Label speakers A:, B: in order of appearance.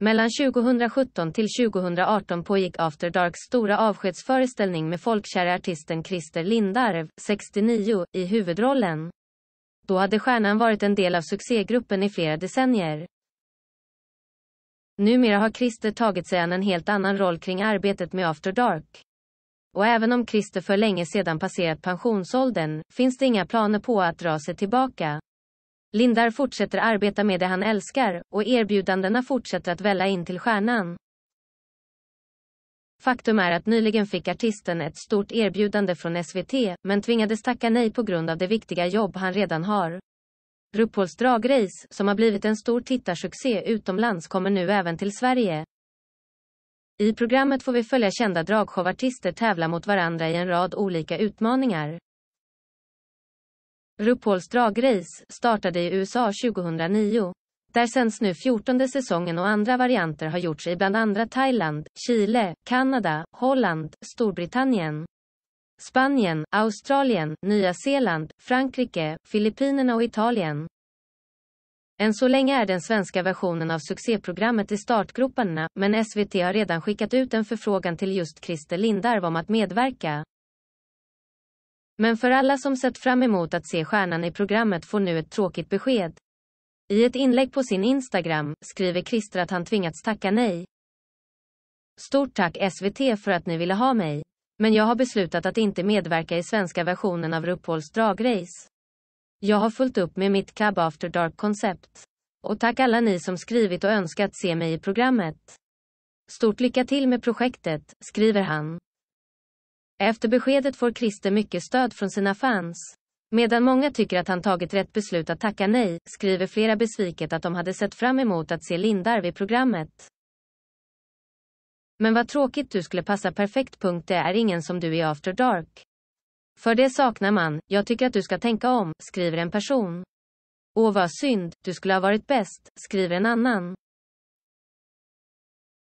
A: Mellan 2017 till 2018 pågick After Darks stora avskedsföreställning med folkkära artisten Christer Lindarw, 69, i huvudrollen. Då hade stjärnan varit en del av succégruppen i flera decennier. Numera har Christer tagit sig an en helt annan roll kring arbetet med After Dark. Och även om Christer för länge sedan passerat pensionsåldern, finns det inga planer på att dra sig tillbaka. Lindar fortsätter arbeta med det han älskar och erbjudandena fortsätter att välla in till stjärnan. Faktum är att nyligen fick artisten ett stort erbjudande från SVT, men tvingades tacka nej på grund av det viktiga jobb han redan har. RuPaul's Drag Race, som har blivit en stor tittarsuccé utomlands kommer nu även till Sverige. I programmet får vi följa kända dragshowartister tävla mot varandra i en rad olika utmaningar. RuPaul's dragrace startade i USA 2009. Där sänds nu 14 säsongen och andra varianter har gjorts i bland andra Thailand, Chile, Kanada, Holland, Storbritannien, Spanien, Australien, Nya Zeeland, Frankrike, Filippinerna och Italien. Än så länge är den svenska versionen av succéprogrammet i startgroparna, men SVT har redan skickat ut en förfrågan till just Christer Lindarw om att medverka. Men för alla som sett fram emot att se stjärnan i programmet får nu ett tråkigt besked. I ett inlägg på sin Instagram skriver Christer att han tvingats tacka nej. Stort tack SVT för att ni ville ha mig. Men jag har beslutat att inte medverka i svenska versionen av RuPaul's dragrace. Jag har fullt upp med mitt Cab After Dark-koncept. Och tack alla ni som skrivit och önskat se mig i programmet. Stort lycka till med projektet, skriver han. Efter beskedet får Christer mycket stöd från sina fans. Medan många tycker att han tagit rätt beslut att tacka nej, skriver flera besviket att de hade sett fram emot att se Lindarw i programmet. Men vad tråkigt du skulle passa perfekt punkt det är ingen som du i After Dark. För det saknar man, jag tycker att du ska tänka om, skriver en person. Åh vad synd, du skulle ha varit bäst, skriver en annan.